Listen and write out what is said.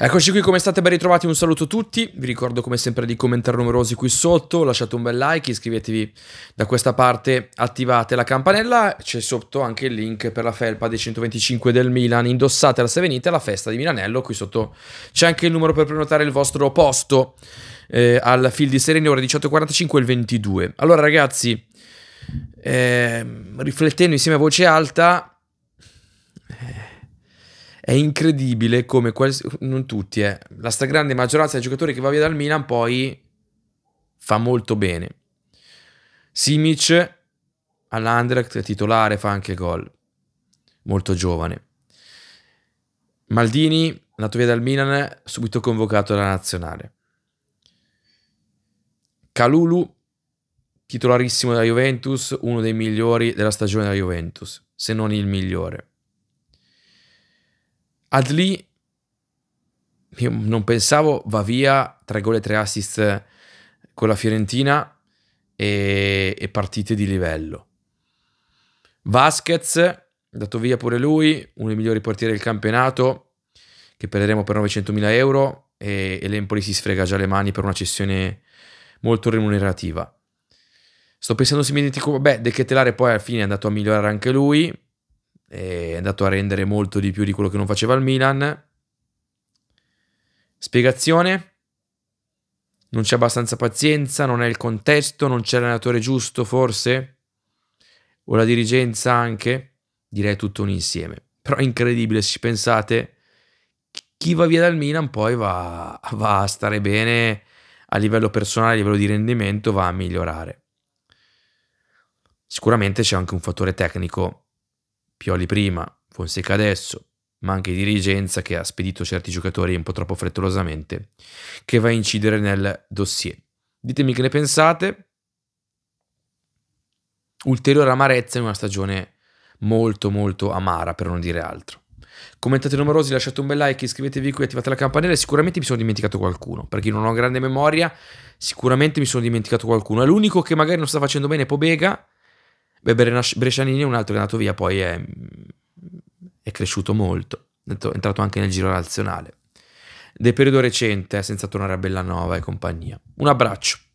Eccoci qui, come state ben ritrovati, un saluto a tutti, vi ricordo come sempre di commentare numerosi qui sotto, lasciate un bel like, iscrivetevi da questa parte, attivate la campanella, c'è sotto anche il link per la felpa dei 125 del Milan, indossatela se venite alla festa di Milanello, qui sotto c'è anche il numero per prenotare il vostro posto eh, al field di Sereni ore 18.45 e il 22. Allora ragazzi, eh, riflettendo insieme a voce alta, è incredibile come quals- non tutti, eh, la stragrande maggioranza dei giocatori che va via dal Milan poi fa molto bene. Simic all'Andract titolare fa anche gol, molto giovane. Maldini, andato via dal Milan, subito convocato alla nazionale. Calulu, titolarissimo della Juventus, uno dei migliori della stagione della Juventus, se non il migliore. Adli, io non pensavo, va via, tre gol e tre assist eh, con la Fiorentina e, e partite di livello. Vasquez, dato via pure lui, uno dei migliori portieri del campionato, che perderemo per 900.000 euro e, e l'Empoli si sfrega già le mani per una cessione molto remunerativa. Sto pensando se mi dimentico, beh, De Ketelare poi alla fine è andato a migliorare anche lui, è andato a rendere molto di più di quello che non faceva il Milan. Spiegazione? Non c'è abbastanza pazienza, non è il contesto, non c'è l'allenatore giusto forse? O la dirigenza anche? Direi tutto un insieme. Però è incredibile se ci pensate, chi va via dal Milan poi va, va a stare bene a livello personale, a livello di rendimento, va a migliorare. Sicuramente c'è anche un fattore tecnico Pioli prima, Fonseca adesso, ma anche dirigenza che ha spedito certi giocatori un po' troppo frettolosamente, che va a incidere nel dossier. Ditemi che ne pensate. Ulteriore amarezza in una stagione molto molto amara, per non dire altro. Commentate numerosi, lasciate un bel like, iscrivetevi qui, attivate la campanella e sicuramente mi sono dimenticato qualcuno, perché non ho grande memoria, sicuramente mi sono dimenticato qualcuno. È l'unico che magari non sta facendo bene Pobega, Beh, Brescianini è un altro che è andato via, poi è, è cresciuto molto, è entrato anche nel giro nazionale. Del periodo recente, senza tornare a Bellanova e compagnia. Un abbraccio.